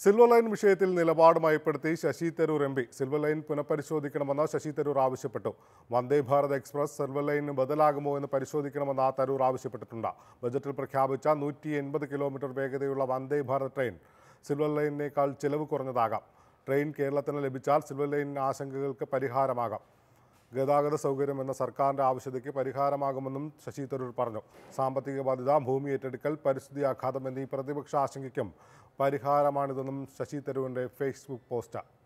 silver line വിഷയത്തിൽ നിലപാട് മയപ്പെടുത്തി Shashi Tharoor M P silver line പുനഃപരിശോധിക്കണമെന്ന് ശശി തരൂർ ആവശ്യപ്പെട്ടു വന്ദേ ഭാരത് എക്സ്പ്രസ് സിൽവർ ലൈന് ബദലാകുമോ എന്ന് പരിശോധിക്കണമെന്ന് ആ തരൂർ ആവശ്യപ്പെട്ടിട്ടുണ്ട് ബജറ്റിൽ പ്രഖ്യാപിച്ച നൂറ്റി എൺപത് കിലോമീറ്റർ വേഗതയുള്ള വന്ദേ ഭാരത് ട്രെയിൻ സിൽവർ ലൈനിനേക്കാൾ ചിലവ് കുറഞ്ഞതാകാം ട്രെയിൻ കേരളത്തിന് ലഭിച്ചാൽ സിൽവർ ലൈൻ ആശങ്കകൾക്ക് പരിഹാരമാകാം ഗതാഗത സൗകര്യം എന്ന സർക്കാരിൻ്റെ ആവശ്യതയ്ക്ക് പരിഹാരമാകുമെന്നും ശശി തരൂർ പറഞ്ഞു സാമ്പത്തിക ബാധ്യത ഭൂമി ഏറ്റെടുക്കൽ പരിസ്ഥിതി ആഘാതം എന്നീ പ്രതിപക്ഷ ആശങ്കയ്ക്കും പരിഹാരമാണിതെന്നും ശശി തരൂരിൻ്റെ ഫേസ്ബുക്ക് പോസ്റ്റാണ്